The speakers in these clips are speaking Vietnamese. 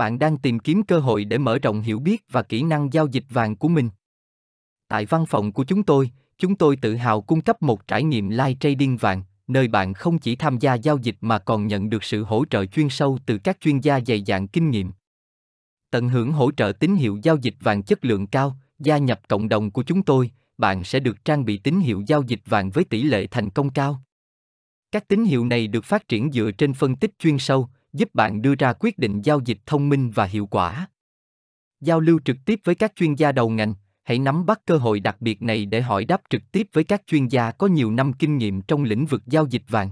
bạn đang tìm kiếm cơ hội để mở rộng hiểu biết và kỹ năng giao dịch vàng của mình. Tại văn phòng của chúng tôi, chúng tôi tự hào cung cấp một trải nghiệm live trading vàng, nơi bạn không chỉ tham gia giao dịch mà còn nhận được sự hỗ trợ chuyên sâu từ các chuyên gia dày dạn kinh nghiệm. Tận hưởng hỗ trợ tín hiệu giao dịch vàng chất lượng cao, gia nhập cộng đồng của chúng tôi, bạn sẽ được trang bị tín hiệu giao dịch vàng với tỷ lệ thành công cao. Các tín hiệu này được phát triển dựa trên phân tích chuyên sâu, giúp bạn đưa ra quyết định giao dịch thông minh và hiệu quả. Giao lưu trực tiếp với các chuyên gia đầu ngành, hãy nắm bắt cơ hội đặc biệt này để hỏi đáp trực tiếp với các chuyên gia có nhiều năm kinh nghiệm trong lĩnh vực giao dịch vàng.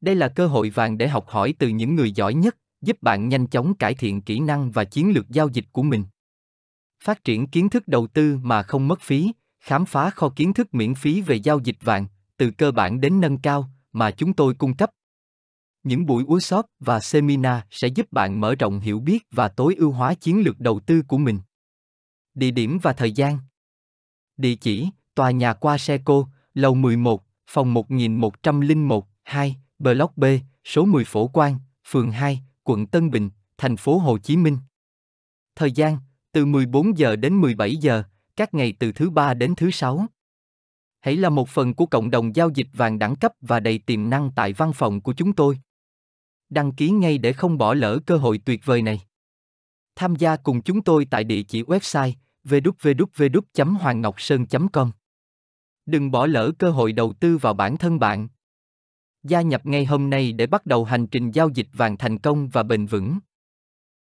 Đây là cơ hội vàng để học hỏi từ những người giỏi nhất, giúp bạn nhanh chóng cải thiện kỹ năng và chiến lược giao dịch của mình. Phát triển kiến thức đầu tư mà không mất phí, khám phá kho kiến thức miễn phí về giao dịch vàng, từ cơ bản đến nâng cao mà chúng tôi cung cấp những buổi workshop và seminar sẽ giúp bạn mở rộng hiểu biết và tối ưu hóa chiến lược đầu tư của mình. Địa điểm và thời gian Địa chỉ, tòa nhà qua xe cô, lầu 11, phòng 1101, 2, Block B, số 10 Phổ Quang, phường 2, quận Tân Bình, thành phố Hồ Chí Minh. Thời gian, từ 14 giờ đến 17 giờ, các ngày từ thứ ba đến thứ sáu. Hãy là một phần của cộng đồng giao dịch vàng đẳng cấp và đầy tiềm năng tại văn phòng của chúng tôi đăng ký ngay để không bỏ lỡ cơ hội tuyệt vời này. Tham gia cùng chúng tôi tại địa chỉ website www.hoanngocson.com. Đừng bỏ lỡ cơ hội đầu tư vào bản thân bạn. Gia nhập ngay hôm nay để bắt đầu hành trình giao dịch vàng thành công và bền vững.